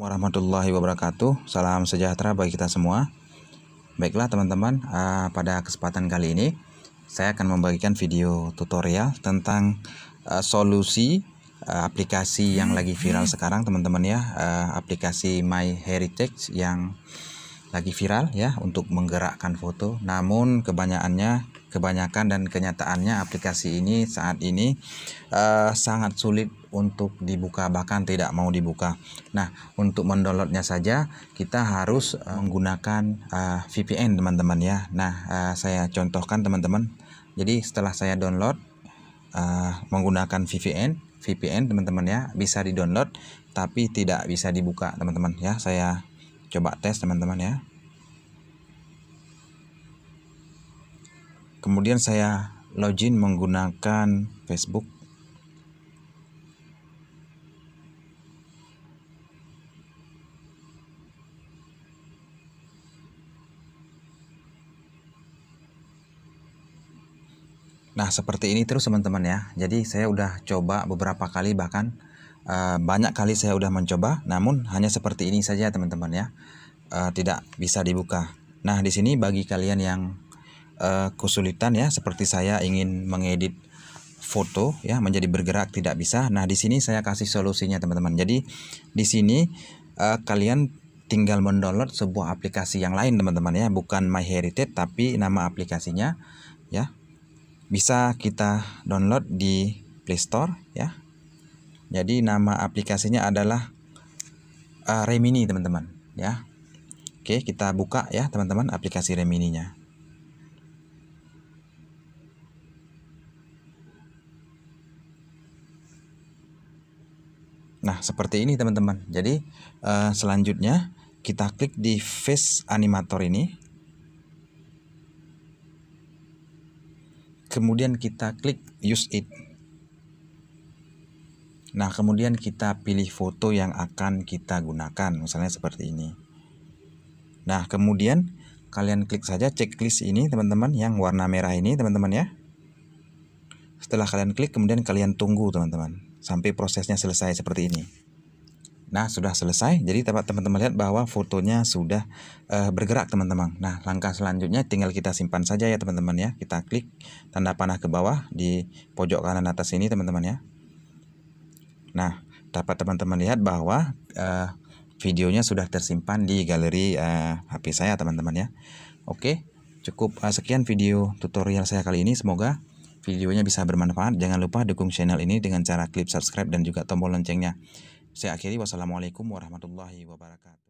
warahmatullahi wabarakatuh. Salam sejahtera bagi kita semua. Baiklah teman-teman, uh, pada kesempatan kali ini saya akan membagikan video tutorial tentang uh, solusi uh, aplikasi yang lagi viral sekarang teman-teman ya, uh, aplikasi My Heritage yang lagi viral ya untuk menggerakkan foto. Namun kebanyakannya kebanyakan dan kenyataannya aplikasi ini saat ini uh, sangat sulit untuk dibuka bahkan tidak mau dibuka. Nah, untuk mendownloadnya saja kita harus uh, menggunakan uh, eh, VPN teman-teman ya. Nah, uh, saya contohkan teman-teman. Jadi setelah saya download uh, menggunakan VPN, VPN teman-teman ya bisa di download tapi tidak bisa dibuka teman-teman ya. Saya coba tes teman-teman ya. kemudian saya login menggunakan Facebook Nah, seperti ini terus teman-teman ya. Jadi saya udah coba beberapa kali bahkan e, banyak kali saya udah mencoba, namun hanya seperti ini saja teman-teman ya. e, tidak bisa dibuka. Nah, di sini bagi kalian yang uh, kesulitan ya seperti saya ingin mengedit foto ya menjadi bergerak tidak bisa. Nah, di sini saya kasih solusinya teman-teman. Jadi di sini uh, kalian tinggal mendownload sebuah aplikasi yang lain teman-teman ya, bukan MyHeritage tapi nama aplikasinya ya. Bisa kita download di Play Store ya. Jadi nama aplikasinya adalah uh, Remini teman-teman ya. Oke, kita buka ya teman-teman aplikasi Remininya. Nah, seperti ini teman-teman. Jadi, uh, selanjutnya kita klik di face animator ini. Kemudian kita klik use it. Nah, kemudian kita pilih foto yang akan kita gunakan, misalnya seperti ini. Nah, kemudian kalian klik saja checklist ini teman-teman yang warna merah ini teman-teman ya. Setelah kalian klik kemudian kalian tunggu teman-teman sampai prosesnya selesai seperti ini. Nah, sudah selesai. Jadi teman-teman lihat bahwa fotonya sudah uh, bergerak, teman-teman. Nah, langkah selanjutnya tinggal kita simpan saja ya, teman-teman ya. Kita klik tanda panah ke bawah di pojok kanan atas ini, teman-teman ya. Nah, dapat teman-teman lihat bahwa uh, videonya sudah tersimpan di galeri uh, eh, HP saya, teman-teman ya. Oke, cukup sekian video tutorial saya kali ini. Semoga videonya bisa bermanfaat, jangan lupa dukung channel ini dengan cara klik subscribe dan juga tombol loncengnya. Saya akhiri, wassalamualaikum warahmatullahi wabarakatuh.